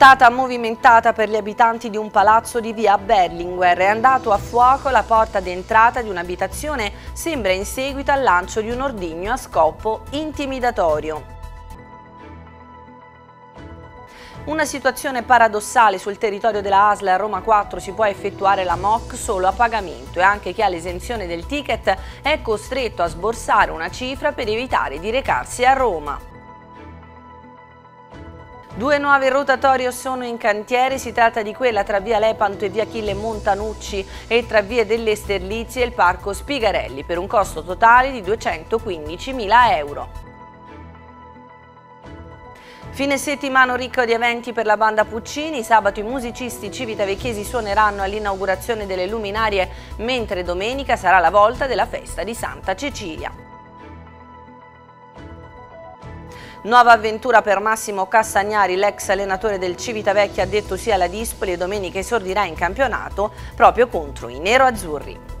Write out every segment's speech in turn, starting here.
nottata movimentata per gli abitanti di un palazzo di via Berlinguer. È andato a fuoco la porta d'entrata di un'abitazione, sembra in seguito al lancio di un ordigno a scopo intimidatorio. Una situazione paradossale sul territorio della ASL a Roma 4 si può effettuare la MOC solo a pagamento e anche chi ha l'esenzione del ticket è costretto a sborsare una cifra per evitare di recarsi a Roma. Due nuove rotatorie sono in cantiere, si tratta di quella tra via Lepanto e via Chile Montanucci e tra via delle Sterlizie e il parco Spigarelli per un costo totale di 215.000 euro. Fine settimana ricco di eventi per la banda Puccini, sabato i musicisti civitavecchesi suoneranno all'inaugurazione delle luminarie, mentre domenica sarà la volta della festa di Santa Cecilia. Nuova avventura per Massimo Castagnari, l'ex allenatore del Civitavecchia, detto sia alla Dispoli e domenica esordirà in campionato proprio contro i nero-azzurri.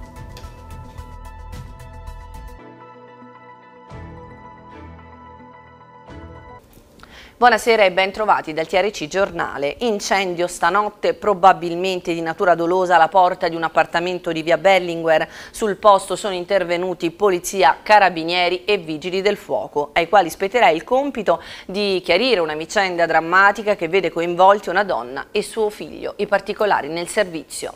Buonasera e bentrovati dal TRC Giornale. Incendio stanotte probabilmente di natura dolosa alla porta di un appartamento di via Bellinguer. Sul posto sono intervenuti polizia, carabinieri e vigili del fuoco, ai quali spetterà il compito di chiarire una vicenda drammatica che vede coinvolti una donna e suo figlio. I particolari nel servizio.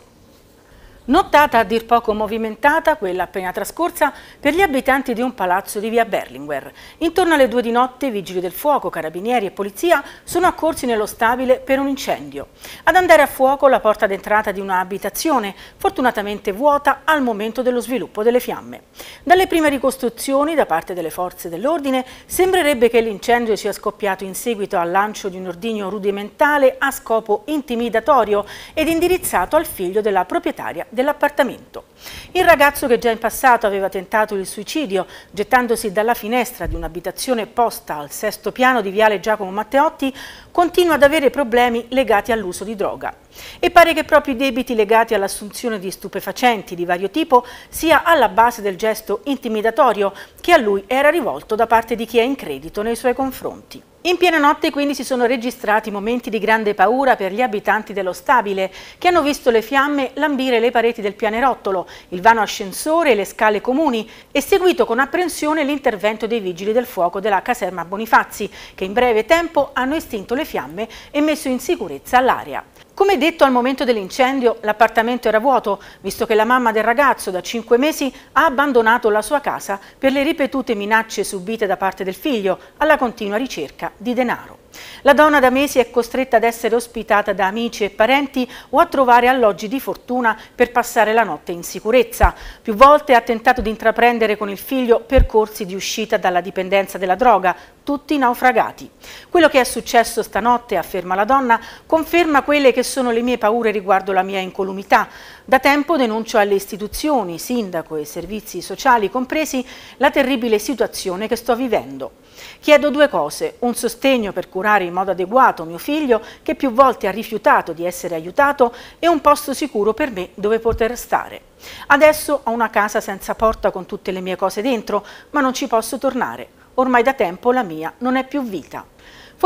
Nottata a dir poco movimentata, quella appena trascorsa, per gli abitanti di un palazzo di via Berlinguer. Intorno alle due di notte, vigili del fuoco, carabinieri e polizia sono accorsi nello stabile per un incendio. Ad andare a fuoco la porta d'entrata di un'abitazione, fortunatamente vuota al momento dello sviluppo delle fiamme. Dalle prime ricostruzioni da parte delle forze dell'ordine, sembrerebbe che l'incendio sia scoppiato in seguito al lancio di un ordigno rudimentale a scopo intimidatorio ed indirizzato al figlio della proprietaria dell'appartamento. Il ragazzo che già in passato aveva tentato il suicidio gettandosi dalla finestra di un'abitazione posta al sesto piano di Viale Giacomo Matteotti continua ad avere problemi legati all'uso di droga. E pare che proprio i debiti legati all'assunzione di stupefacenti di vario tipo sia alla base del gesto intimidatorio che a lui era rivolto da parte di chi è in credito nei suoi confronti. In piena notte quindi si sono registrati momenti di grande paura per gli abitanti dello stabile che hanno visto le fiamme lambire le pareti del pianerottolo, il vano ascensore e le scale comuni e seguito con apprensione l'intervento dei vigili del fuoco della caserma Bonifazzi che in breve tempo hanno estinto le fiamme e messo in sicurezza l'area. Come detto al momento dell'incendio, l'appartamento era vuoto, visto che la mamma del ragazzo da 5 mesi ha abbandonato la sua casa per le ripetute minacce subite da parte del figlio alla continua ricerca di denaro. La donna da mesi è costretta ad essere ospitata da amici e parenti o a trovare alloggi di fortuna per passare la notte in sicurezza. Più volte ha tentato di intraprendere con il figlio percorsi di uscita dalla dipendenza della droga, tutti naufragati. Quello che è successo stanotte, afferma la donna, conferma quelle che sono le mie paure riguardo la mia incolumità. Da tempo denuncio alle istituzioni, sindaco e servizi sociali compresi la terribile situazione che sto vivendo. Chiedo due cose, un sostegno per curare in modo adeguato mio figlio che più volte ha rifiutato di essere aiutato e un posto sicuro per me dove poter stare. Adesso ho una casa senza porta con tutte le mie cose dentro, ma non ci posso tornare. Ormai da tempo la mia non è più vita.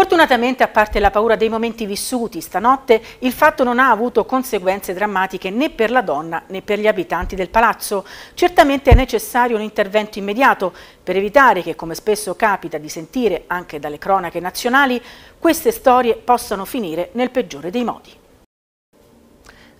Fortunatamente, a parte la paura dei momenti vissuti stanotte, il fatto non ha avuto conseguenze drammatiche né per la donna né per gli abitanti del palazzo. Certamente è necessario un intervento immediato per evitare che, come spesso capita di sentire anche dalle cronache nazionali, queste storie possano finire nel peggiore dei modi.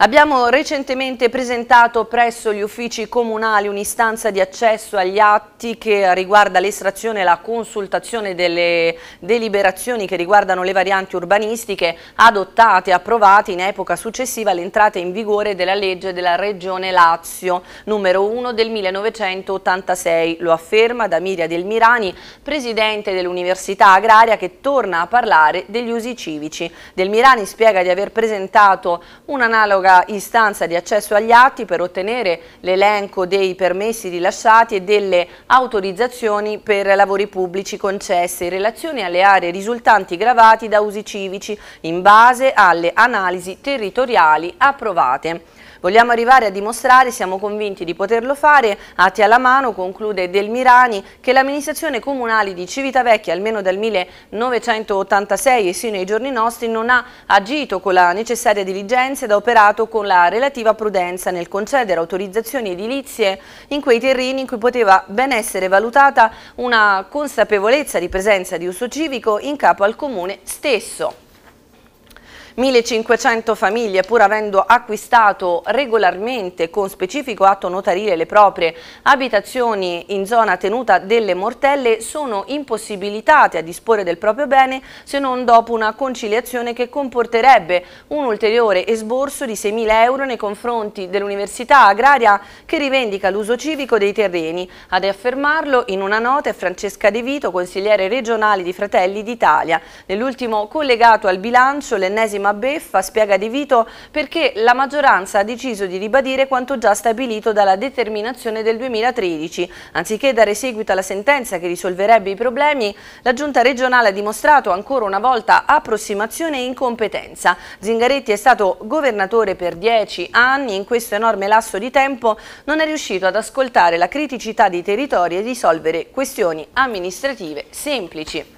Abbiamo recentemente presentato presso gli uffici comunali un'istanza di accesso agli atti che riguarda l'estrazione e la consultazione delle deliberazioni che riguardano le varianti urbanistiche adottate e approvate in epoca successiva all'entrata in vigore della legge della Regione Lazio numero 1 del 1986. Lo afferma Damiria Del Mirani, presidente dell'Università Agraria che torna a parlare degli usi civici. Del Mirani spiega di aver presentato un'analoga nostra istanza di accesso agli atti per ottenere l'elenco dei permessi rilasciati e delle autorizzazioni per lavori pubblici concesse in relazione alle aree risultanti gravati da usi civici in base alle analisi territoriali approvate. Vogliamo arrivare a dimostrare, siamo convinti di poterlo fare, atti alla mano, conclude Del Mirani, che l'amministrazione comunale di Civitavecchia, almeno dal 1986 e sino ai giorni nostri, non ha agito con la necessaria diligenza ed ha operato con la relativa prudenza nel concedere autorizzazioni edilizie in quei terreni in cui poteva ben essere valutata una consapevolezza di presenza di uso civico in capo al comune stesso. 1500 famiglie, pur avendo acquistato regolarmente con specifico atto notarile le proprie abitazioni in zona tenuta delle mortelle, sono impossibilitate a disporre del proprio bene se non dopo una conciliazione che comporterebbe un ulteriore esborso di 6.000 euro nei confronti dell'Università Agraria che rivendica l'uso civico dei terreni. Ad affermarlo in una nota è Francesca De Vito, consigliere regionale di Fratelli d'Italia. Nell'ultimo collegato al bilancio, l'ennesima ma beffa, spiega Di Vito perché la maggioranza ha deciso di ribadire quanto già stabilito dalla determinazione del 2013. Anziché dare seguito alla sentenza che risolverebbe i problemi, la Giunta regionale ha dimostrato ancora una volta approssimazione e incompetenza. Zingaretti è stato governatore per dieci anni e in questo enorme lasso di tempo non è riuscito ad ascoltare la criticità dei territori e risolvere questioni amministrative semplici.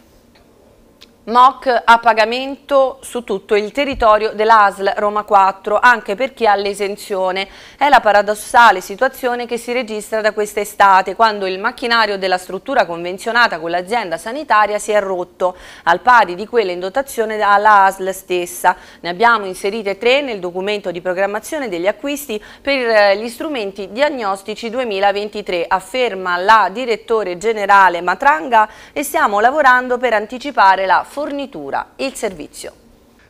MOC a pagamento su tutto il territorio dell'ASL Roma 4, anche per chi ha l'esenzione. È la paradossale situazione che si registra da quest'estate, quando il macchinario della struttura convenzionata con l'azienda sanitaria si è rotto, al pari di quella in dotazione alla ASL stessa. Ne abbiamo inserite tre nel documento di programmazione degli acquisti per eh, gli strumenti diagnostici 2023, afferma la direttore generale Matranga e stiamo lavorando per anticipare la formazione fornitura, il servizio.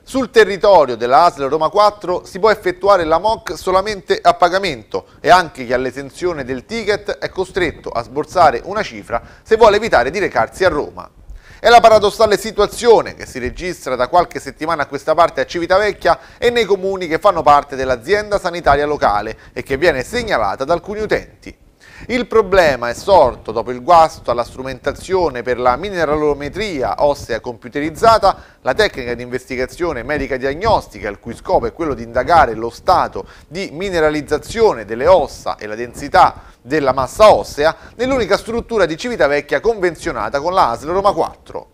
Sul territorio della ASL Roma 4 si può effettuare la MOC solamente a pagamento e anche chi ha l'esenzione del ticket è costretto a sborsare una cifra se vuole evitare di recarsi a Roma. È la paradossale situazione che si registra da qualche settimana a questa parte a Civitavecchia e nei comuni che fanno parte dell'azienda sanitaria locale e che viene segnalata da alcuni utenti. Il problema è sorto dopo il guasto alla strumentazione per la mineralometria ossea computerizzata, la tecnica di investigazione medica diagnostica, il cui scopo è quello di indagare lo stato di mineralizzazione delle ossa e la densità della massa ossea, nell'unica struttura di Civitavecchia convenzionata con la ASL Roma 4.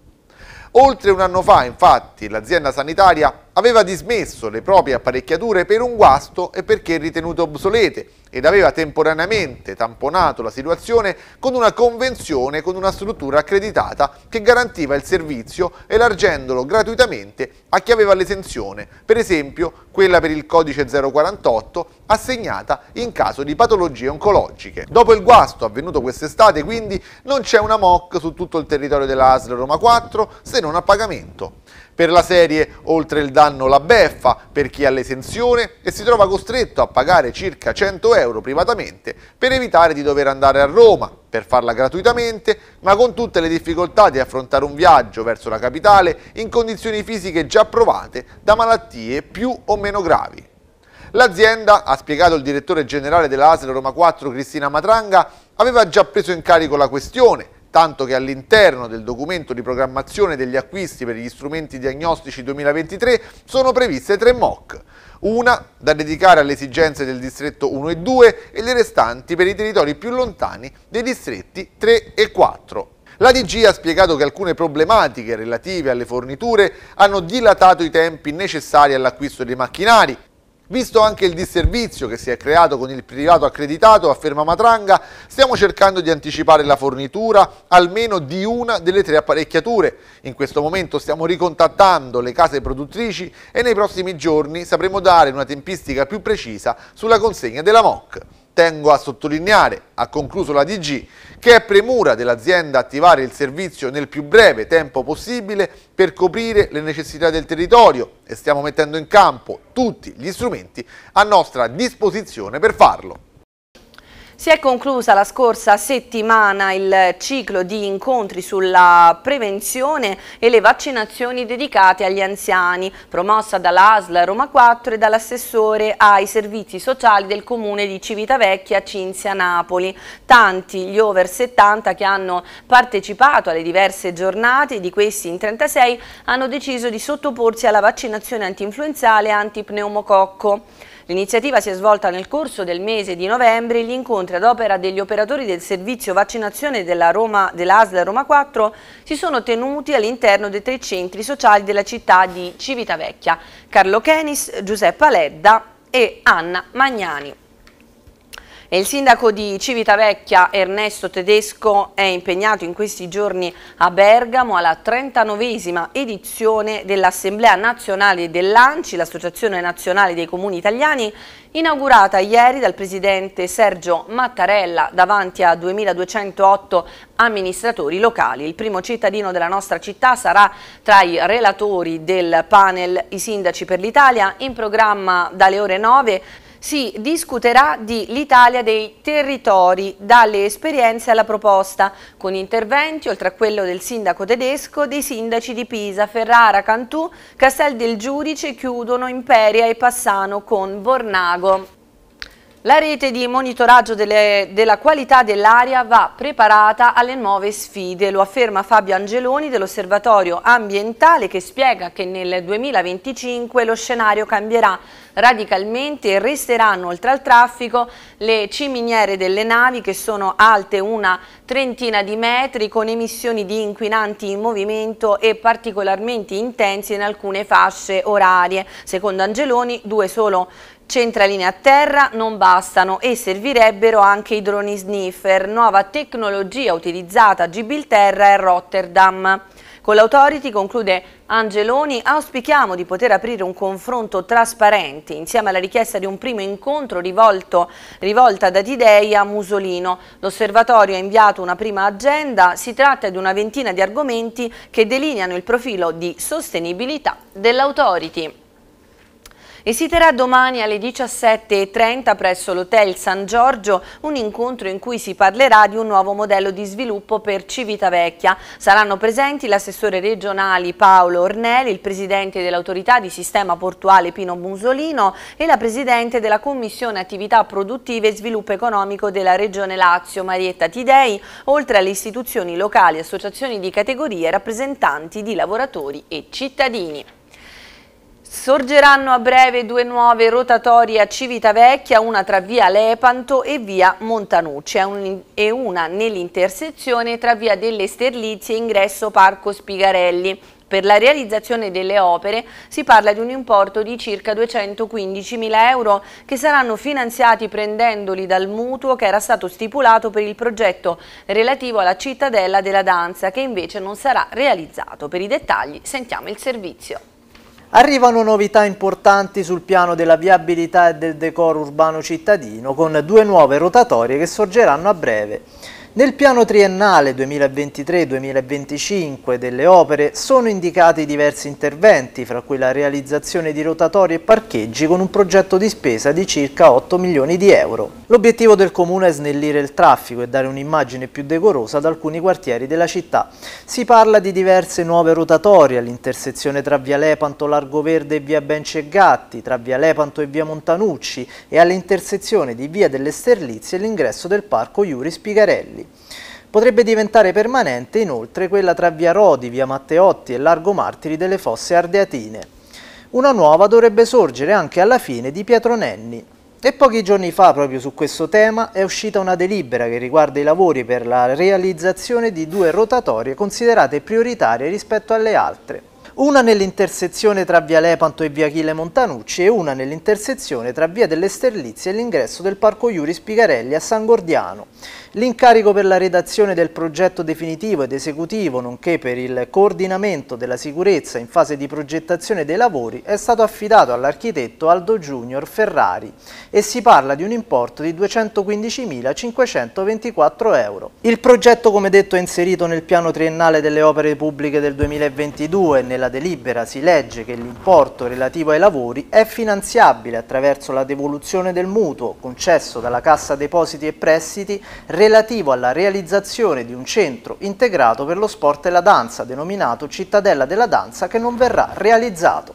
Oltre un anno fa, infatti, l'azienda sanitaria aveva dismesso le proprie apparecchiature per un guasto e perché ritenute obsolete ed aveva temporaneamente tamponato la situazione con una convenzione con una struttura accreditata che garantiva il servizio elargendolo gratuitamente a chi aveva l'esenzione, per esempio quella per il codice 048 assegnata in caso di patologie oncologiche. Dopo il guasto avvenuto quest'estate quindi non c'è una MOC su tutto il territorio della ASL Roma 4 se non a pagamento. Per la serie oltre il danno la beffa per chi ha l'esenzione e si trova costretto a pagare circa 100 euro privatamente per evitare di dover andare a Roma per farla gratuitamente, ma con tutte le difficoltà di affrontare un viaggio verso la capitale in condizioni fisiche già provate da malattie più o meno gravi. L'azienda, ha spiegato il direttore generale della ASL Roma 4 Cristina Matranga, aveva già preso in carico la questione tanto che all'interno del documento di programmazione degli acquisti per gli strumenti diagnostici 2023 sono previste tre MOC, una da dedicare alle esigenze del distretto 1 e 2 e le restanti per i territori più lontani dei distretti 3 e 4. La DG ha spiegato che alcune problematiche relative alle forniture hanno dilatato i tempi necessari all'acquisto dei macchinari Visto anche il disservizio che si è creato con il privato accreditato, afferma Matranga, stiamo cercando di anticipare la fornitura almeno di una delle tre apparecchiature. In questo momento stiamo ricontattando le case produttrici e nei prossimi giorni sapremo dare una tempistica più precisa sulla consegna della MOC. Tengo a sottolineare, ha concluso la DG, che è premura dell'azienda attivare il servizio nel più breve tempo possibile per coprire le necessità del territorio e stiamo mettendo in campo tutti gli strumenti a nostra disposizione per farlo. Si è conclusa la scorsa settimana il ciclo di incontri sulla prevenzione e le vaccinazioni dedicate agli anziani, promossa dall'ASL Roma 4 e dall'assessore ai servizi sociali del comune di Civitavecchia Cinzia Napoli. Tanti gli over 70 che hanno partecipato alle diverse giornate, di questi in 36 hanno deciso di sottoporsi alla vaccinazione antinfluenzale e antipneumococco. L'iniziativa si è svolta nel corso del mese di novembre gli incontri ad opera degli operatori del servizio vaccinazione della Roma, Roma 4 si sono tenuti all'interno dei tre centri sociali della città di Civitavecchia, Carlo Kenis, Giuseppe Aledda e Anna Magnani. E il sindaco di Civitavecchia Ernesto Tedesco è impegnato in questi giorni a Bergamo alla 39esima edizione dell'Assemblea Nazionale dell'ANCI, l'Associazione Nazionale dei Comuni Italiani, inaugurata ieri dal presidente Sergio Mattarella davanti a 2208 amministratori locali. Il primo cittadino della nostra città sarà tra i relatori del panel I Sindaci per l'Italia in programma dalle ore 9 si discuterà di l'Italia dei territori, dalle esperienze alla proposta, con interventi, oltre a quello del sindaco tedesco, dei sindaci di Pisa, Ferrara, Cantù, Castel del Giudice, Chiudono, Imperia e Passano con Bornago. La rete di monitoraggio delle, della qualità dell'aria va preparata alle nuove sfide, lo afferma Fabio Angeloni dell'Osservatorio Ambientale che spiega che nel 2025 lo scenario cambierà radicalmente e resteranno oltre al traffico le ciminiere delle navi che sono alte una trentina di metri con emissioni di inquinanti in movimento e particolarmente intense in alcune fasce orarie. Secondo Angeloni due solo Centraline a terra non bastano e servirebbero anche i droni sniffer, nuova tecnologia utilizzata a Gibilterra e Rotterdam. Con l'Authority, conclude Angeloni, auspichiamo di poter aprire un confronto trasparente insieme alla richiesta di un primo incontro rivolto, rivolta da Didei a Musolino. L'osservatorio ha inviato una prima agenda, si tratta di una ventina di argomenti che delineano il profilo di sostenibilità dell'Authority. Esiterà domani alle 17.30 presso l'Hotel San Giorgio un incontro in cui si parlerà di un nuovo modello di sviluppo per Civitavecchia. Saranno presenti l'assessore regionali Paolo Ornelli, il presidente dell'autorità di sistema portuale Pino Musolino e la presidente della commissione attività produttive e sviluppo economico della regione Lazio Marietta Tidei, oltre alle istituzioni locali, associazioni di categorie e rappresentanti di lavoratori e cittadini. Sorgeranno a breve due nuove rotatorie a Civitavecchia, una tra via Lepanto e via Montanucci e una nell'intersezione tra via delle Sterlizie e ingresso Parco Spigarelli. Per la realizzazione delle opere si parla di un importo di circa 215.000 euro che saranno finanziati prendendoli dal mutuo che era stato stipulato per il progetto relativo alla cittadella della danza che invece non sarà realizzato. Per i dettagli sentiamo il servizio. Arrivano novità importanti sul piano della viabilità e del decoro urbano cittadino con due nuove rotatorie che sorgeranno a breve. Nel piano triennale 2023-2025 delle opere sono indicati diversi interventi, fra cui la realizzazione di rotatori e parcheggi con un progetto di spesa di circa 8 milioni di euro. L'obiettivo del comune è snellire il traffico e dare un'immagine più decorosa ad alcuni quartieri della città. Si parla di diverse nuove rotatorie all'intersezione tra via Lepanto, Largo Verde e via Benci e Gatti, tra via Lepanto e via Montanucci e all'intersezione di via delle Sterlizie e l'ingresso del parco Iuri Spigarelli. Potrebbe diventare permanente inoltre quella tra via Rodi, via Matteotti e Largo Martiri delle Fosse Ardeatine. Una nuova dovrebbe sorgere anche alla fine di Pietro Nenni. E pochi giorni fa, proprio su questo tema, è uscita una delibera che riguarda i lavori per la realizzazione di due rotatorie considerate prioritarie rispetto alle altre una nell'intersezione tra via Lepanto e via Achille Montanucci e una nell'intersezione tra via delle Sterlizie e l'ingresso del Parco Iuri Spigarelli a San Gordiano. L'incarico per la redazione del progetto definitivo ed esecutivo, nonché per il coordinamento della sicurezza in fase di progettazione dei lavori, è stato affidato all'architetto Aldo Junior Ferrari e si parla di un importo di 215.524 euro. Il progetto, come detto, è inserito nel piano triennale delle opere pubbliche del 2022 e nella nella delibera si legge che l'importo relativo ai lavori è finanziabile attraverso la devoluzione del mutuo concesso dalla Cassa Depositi e Prestiti relativo alla realizzazione di un centro integrato per lo sport e la danza denominato Cittadella della Danza che non verrà realizzato.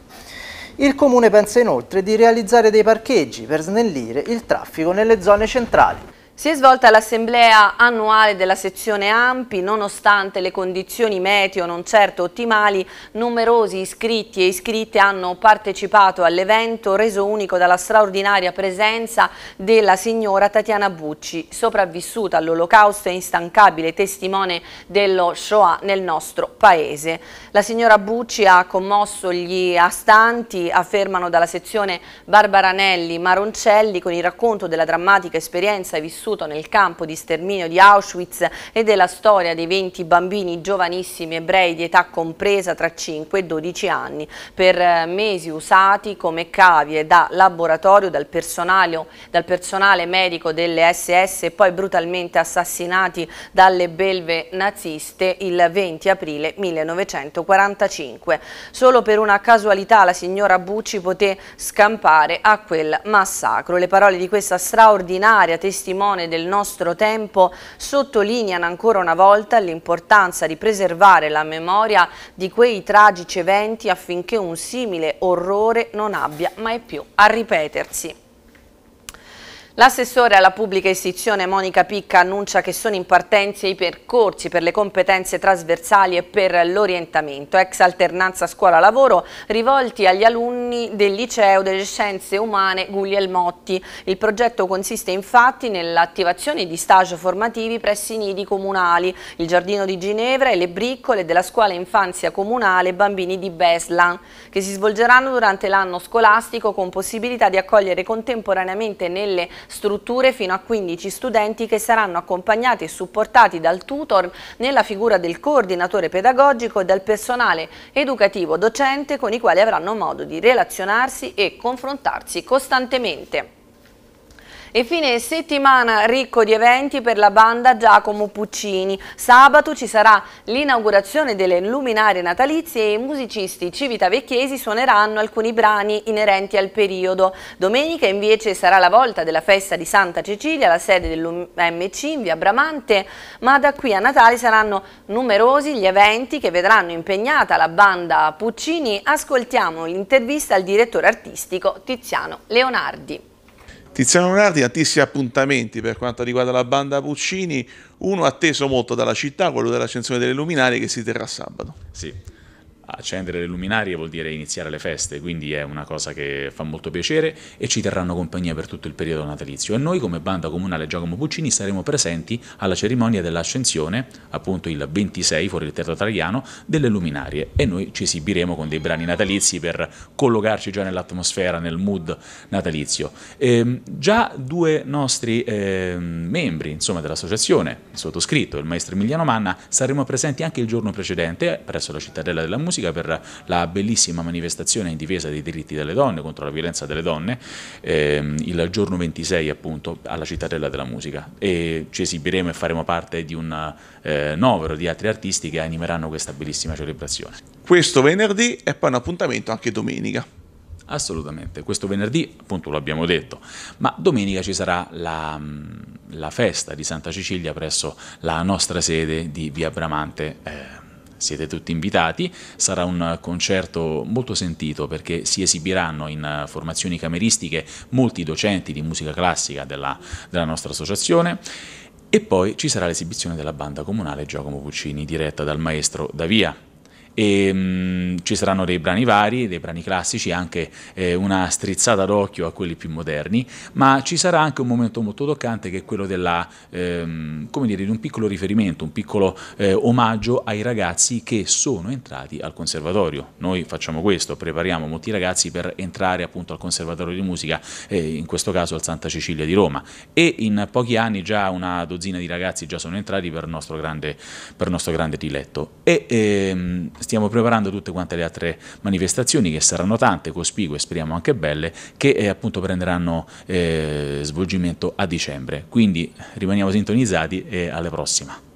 Il Comune pensa inoltre di realizzare dei parcheggi per snellire il traffico nelle zone centrali. Si è svolta l'assemblea annuale della sezione AMPI, nonostante le condizioni meteo non certo ottimali, numerosi iscritti e iscritte hanno partecipato all'evento reso unico dalla straordinaria presenza della signora Tatiana Bucci, sopravvissuta all'olocausto e instancabile testimone dello Shoah nel nostro paese. La signora Bucci ha commosso gli astanti, affermano dalla sezione Barbaranelli Maroncelli con il racconto della drammatica esperienza vissuta vissuto nel campo di sterminio di Auschwitz e della storia dei 20 bambini giovanissimi ebrei di età compresa tra 5 e 12 anni, per eh, mesi usati come cavie da laboratorio dal personale, dal personale medico delle SS e poi brutalmente assassinati dalle belve naziste il 20 aprile 1945. Solo per una casualità la signora Bucci poté scampare a quel massacro. Le parole di questa straordinaria testimonianza persone del nostro tempo sottolineano ancora una volta l'importanza di preservare la memoria di quei tragici eventi affinché un simile orrore non abbia mai più a ripetersi. L'assessore alla pubblica istruzione Monica Picca annuncia che sono in partenza i percorsi per le competenze trasversali e per l'orientamento, ex alternanza scuola-lavoro, rivolti agli alunni del Liceo delle Scienze Umane Guglielmotti. Il progetto consiste infatti nell'attivazione di stage formativi presso i nidi comunali, il Giardino di Ginevra e le briccole della Scuola Infanzia Comunale Bambini di Beslan, che si svolgeranno durante l'anno scolastico con possibilità di accogliere contemporaneamente nelle strutture fino a 15 studenti che saranno accompagnati e supportati dal tutor nella figura del coordinatore pedagogico e dal personale educativo docente con i quali avranno modo di relazionarsi e confrontarsi costantemente. E fine settimana ricco di eventi per la banda Giacomo Puccini. Sabato ci sarà l'inaugurazione delle luminarie natalizie e i musicisti civitavecchiesi suoneranno alcuni brani inerenti al periodo. Domenica invece sarà la volta della festa di Santa Cecilia, la sede dell'UMC in via Bramante, ma da qui a Natale saranno numerosi gli eventi che vedranno impegnata la banda Puccini. Ascoltiamo l'intervista al direttore artistico Tiziano Leonardi. Tiziano Nardi, tantissimi appuntamenti per quanto riguarda la banda Puccini, uno atteso molto dalla città, quello dell'accensione delle luminarie che si terrà sabato. Sì accendere le luminarie vuol dire iniziare le feste, quindi è una cosa che fa molto piacere e ci terranno compagnia per tutto il periodo natalizio. E noi come banda comunale Giacomo Puccini saremo presenti alla cerimonia dell'ascensione, appunto il 26 fuori il teatro italiano, delle luminarie e noi ci esibiremo con dei brani natalizi per collocarci già nell'atmosfera, nel mood natalizio. E ehm, già due nostri eh, membri insomma, dell'associazione, il sottoscritto e il maestro Emiliano Manna, saremo presenti anche il giorno precedente presso la Cittadella della Musica Musica per la bellissima manifestazione in difesa dei diritti delle donne, contro la violenza delle donne, ehm, il giorno 26 appunto alla Cittadella della Musica e ci esibiremo e faremo parte di un eh, novero di altri artisti che animeranno questa bellissima celebrazione. Questo venerdì e poi un appuntamento anche domenica. Assolutamente, questo venerdì appunto lo abbiamo detto, ma domenica ci sarà la, mm, la festa di Santa Cecilia presso la nostra sede di Via Bramante. Eh, siete tutti invitati, sarà un concerto molto sentito perché si esibiranno in eh, formazioni cameristiche molti docenti di musica classica della, della nostra associazione e poi ci sarà l'esibizione della banda comunale Giacomo Puccini diretta dal maestro Davia e mh, mm, ci saranno dei brani vari, dei brani classici, anche eh, una strizzata d'occhio a quelli più moderni, ma ci sarà anche un momento molto toccante che è quello della, ehm, dire, di un piccolo riferimento, un piccolo eh, omaggio ai ragazzi che sono entrati al conservatorio. Noi facciamo questo, prepariamo molti ragazzi per entrare appunto al conservatorio di musica, eh, in questo caso al Santa Cecilia di Roma e in pochi anni già una dozzina di ragazzi già sono entrati per nostro grande, per nostro grande diletto. E, ehm, stiamo preparando tutte quante le altre manifestazioni che saranno tante, cospicue, speriamo anche belle, che eh, appunto prenderanno eh, svolgimento a dicembre. Quindi rimaniamo sintonizzati e alla prossima.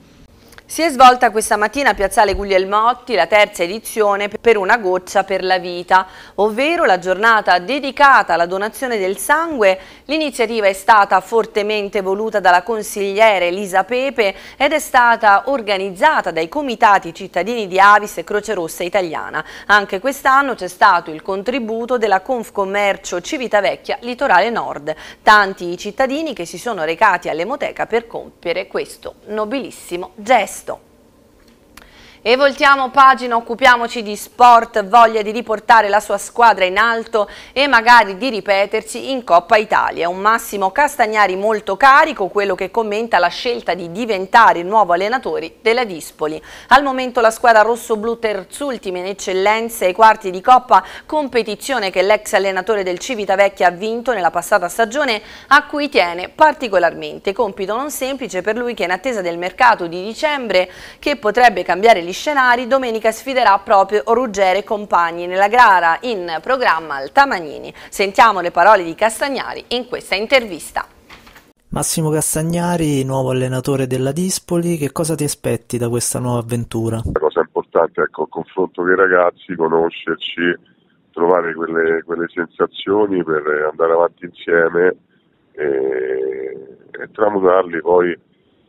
Si è svolta questa mattina a Piazzale Guglielmotti la terza edizione per una goccia per la vita, ovvero la giornata dedicata alla donazione del sangue. L'iniziativa è stata fortemente voluta dalla consigliere Elisa Pepe ed è stata organizzata dai comitati cittadini di Avis e Croce Rossa Italiana. Anche quest'anno c'è stato il contributo della Confcommercio Civitavecchia Litorale Nord. Tanti i cittadini che si sono recati all'emoteca per compiere questo nobilissimo gesto. Paquistão. E voltiamo pagina, occupiamoci di sport, voglia di riportare la sua squadra in alto e magari di ripetersi in Coppa Italia. Un Massimo Castagnari molto carico, quello che commenta la scelta di diventare il nuovo allenatore della Dispoli. Al momento la squadra rosso-blu terzultima in eccellenza ai quarti di Coppa, competizione che l'ex allenatore del Civitavecchia ha vinto nella passata stagione, a cui tiene particolarmente. Compito non semplice per lui che in attesa del mercato di dicembre, che potrebbe cambiare gli scenari, domenica sfiderà proprio Ruggero e compagni nella gara in programma al Altamagnini. Sentiamo le parole di Castagnari in questa intervista. Massimo Castagnari, nuovo allenatore della Dispoli, che cosa ti aspetti da questa nuova avventura? La cosa importante è ecco, il confronto con i ragazzi, conoscerci, trovare quelle, quelle sensazioni per andare avanti insieme e, e tramutarli poi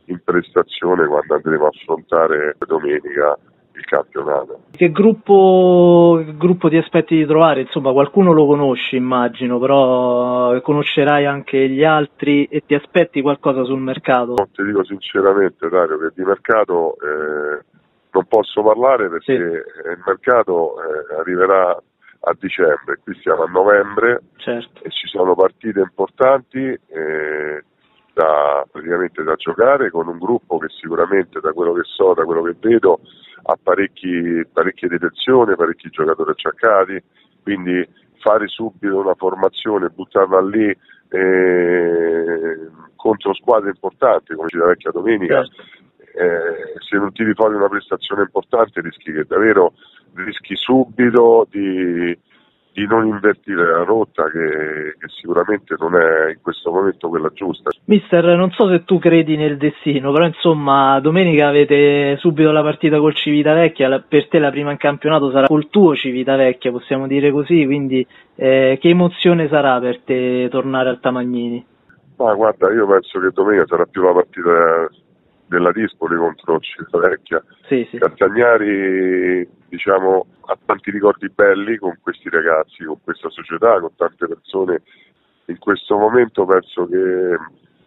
in prestazione quando andremo a affrontare domenica il campionato. Che gruppo, gruppo ti aspetti di trovare? Insomma, qualcuno lo conosci, immagino, però eh, conoscerai anche gli altri e ti aspetti qualcosa sul mercato? No, ti dico sinceramente, Dario, che di mercato eh, non posso parlare perché sì. il mercato eh, arriverà a dicembre, qui siamo a novembre certo. e ci sono partite importanti. Eh, da, praticamente da giocare con un gruppo che sicuramente da quello che so, da quello che vedo, ha parecchi, parecchie detenzioni, parecchi giocatori acciaccati, quindi fare subito una formazione, buttarla lì eh, contro squadre importanti come c'è la vecchia domenica, certo. eh, se non tiri fuori una prestazione importante rischi che davvero rischi subito di di non invertire la rotta che, che, sicuramente non è in questo momento quella giusta. Mister, non so se tu credi nel destino, però insomma domenica avete subito la partita col Civitavecchia, per te la prima in campionato sarà col tuo Civitavecchia, possiamo dire così, quindi eh, che emozione sarà per te tornare al Tamagnini? Ma guarda, io penso che domenica sarà più la partita della Dispoli contro Civitavecchia. Sì, sì. Castagnari diciamo, ha tanti ricordi belli con questi ragazzi, con questa società, con tante persone. In questo momento penso che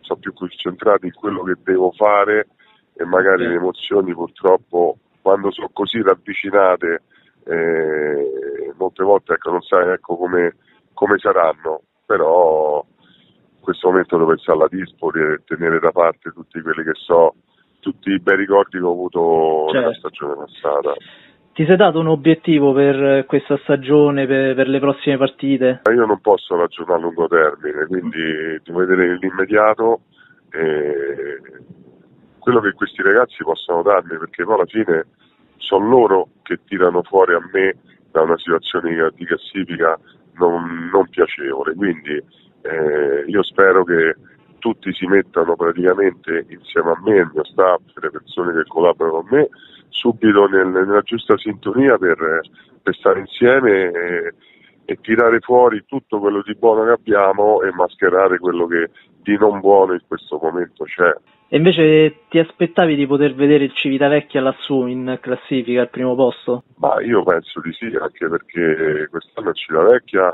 sono più concentrato in quello che devo fare e magari sì. le emozioni purtroppo quando sono così ravvicinate eh, molte volte ecco, non sai ecco, come, come saranno, però in questo momento devo pensare alla Dispoli e tenere da parte tutti quelli che so tutti i bei ricordi che ho avuto certo. nella stagione passata. Ti sei dato un obiettivo per questa stagione, per, per, le prossime partite? Io non posso ragionare a lungo termine, quindi devo vedere nell'immediato eh, quello che questi ragazzi possono darmi, perché poi alla fine sono loro che tirano fuori a me da una situazione di classifica non, non piacevole. Quindi eh, io spero che tutti si mettano praticamente insieme a me, il mio staff, le persone che collaborano con me, subito nel, nella giusta sintonia per, per stare insieme e, e, tirare fuori tutto quello di buono che abbiamo e mascherare quello che di non buono in questo momento c'è. E invece ti aspettavi di poter vedere il Civitavecchia lassù in classifica al primo posto? Ma io penso di sì, anche perché quest'anno il Civitavecchia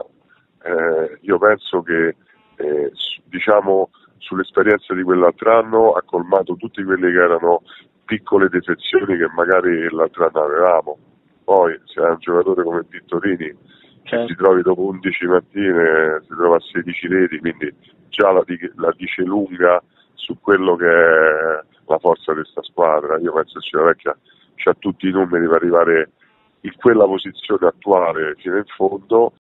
eh, io penso che eh, diciamo sull'esperienza di quell'altro anno ha colmato tutte quelle che erano piccole defezioni che magari l'altro anno avevamo. Poi se hai un giocatore come Vittorini che si certo. trovi dopo 11 mattine, si trova a 16 reti, quindi già la, la dice lunga su quello che è la forza di questa squadra. Io penso che la vecchia ha tutti i numeri per arrivare in quella posizione attuale fino in fondo.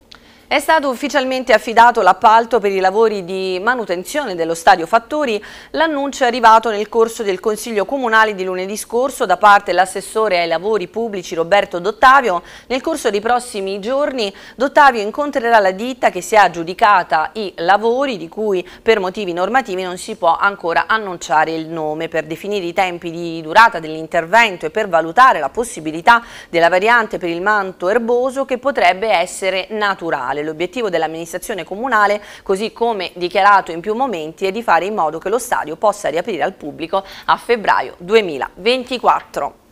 È stato ufficialmente affidato l'appalto per i lavori di manutenzione dello stadio Fattori. L'annuncio è arrivato nel corso del Consiglio Comunale di lunedì scorso da parte dell'assessore ai lavori pubblici Roberto Dottavio. Nel corso dei prossimi giorni Dottavio incontrerà la ditta che si è aggiudicata i lavori di cui per motivi normativi non si può ancora annunciare il nome. Per definire i tempi di durata dell'intervento e per valutare la possibilità della variante per il manto erboso che potrebbe essere naturale comunale. L'obiettivo dell'amministrazione comunale, così come dichiarato in più momenti, è di fare in modo che lo stadio possa riaprire al pubblico a febbraio 2024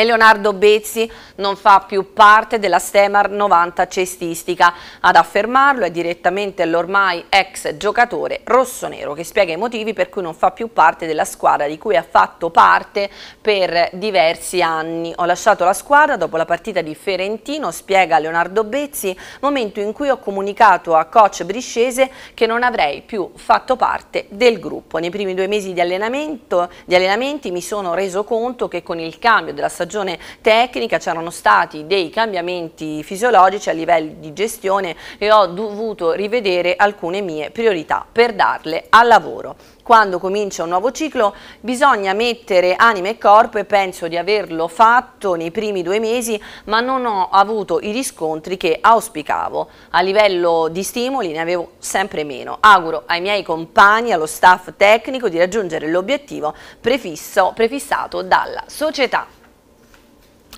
e Leonardo Bezzi non fa più parte della Stemar 90 cestistica. Ad affermarlo è direttamente l'ormai ex giocatore rossonero che spiega i motivi per cui non fa più parte della squadra di cui ha fatto parte per diversi anni. Ho lasciato la squadra dopo la partita di Ferentino, spiega Leonardo Bezzi, momento in cui ho comunicato a coach Briscese che non avrei più fatto parte del gruppo. Nei primi due mesi di, allenamento, di allenamenti mi sono reso conto che con il cambio della stagione ragione tecnica, c'erano stati dei cambiamenti fisiologici a livello di gestione e ho dovuto rivedere alcune mie priorità per darle al lavoro quando comincia un nuovo ciclo bisogna mettere anima e corpo e penso di averlo fatto nei primi due mesi ma non ho avuto i riscontri che auspicavo. A livello di stimoli ne avevo sempre meno. Auguro ai miei compagni, allo staff tecnico di raggiungere l'obiettivo prefisso, prefissato dalla società.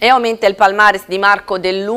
E aumenta il palmares di Marco Del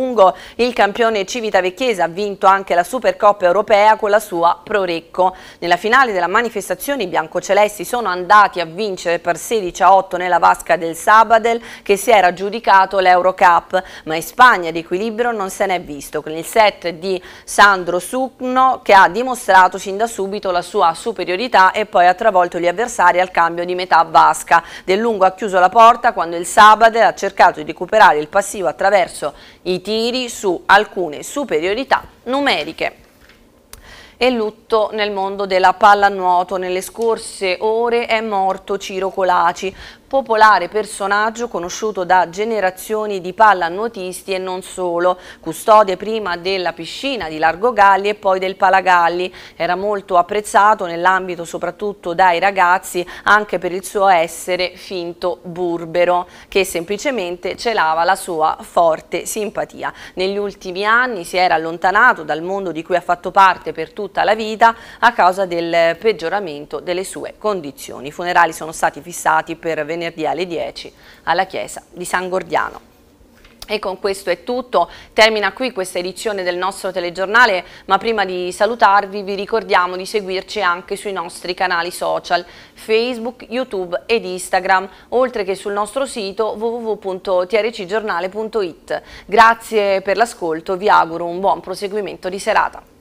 il campione civitavecchese ha vinto anche la Supercoppa europea con la sua Prorecco. Nella finale della manifestazione i biancocelesti sono andati a vincere per 16 a 8 nella vasca del Sabadell che si era giudicato l'Eurocup, ma in Spagna di equilibrio non se n'è visto, con il set di Sandro Sucno che ha dimostrato sin da subito la sua superiorità e poi ha travolto gli avversari al cambio di metà vasca. Del ha chiuso la porta quando il Sabadell ha cercato di recuperare recuperare il passivo attraverso i tiri su alcune superiorità numeriche e lutto nel mondo della pallanuoto. Nelle scorse ore è morto Ciro Colaci, popolare personaggio conosciuto da generazioni di pallanuotisti e non solo, custode prima della piscina di Largo Galli e poi del Palagalli. Era molto apprezzato nell'ambito soprattutto dai ragazzi anche per il suo essere finto burbero, che semplicemente celava la sua forte simpatia. Negli ultimi anni si era allontanato dal mondo di cui ha fatto parte per tutta la vita a causa del peggioramento delle sue condizioni. I funerali sono stati fissati per 20 venerdì alle 10 alla chiesa di San Gordiano. E con questo è tutto, termina qui questa edizione del nostro telegiornale, ma prima di salutarvi vi ricordiamo di seguirci anche sui nostri canali social, Facebook, YouTube ed Instagram, oltre che sul nostro sito www.trcgiornale.it. Grazie per l'ascolto, vi auguro un buon proseguimento di serata.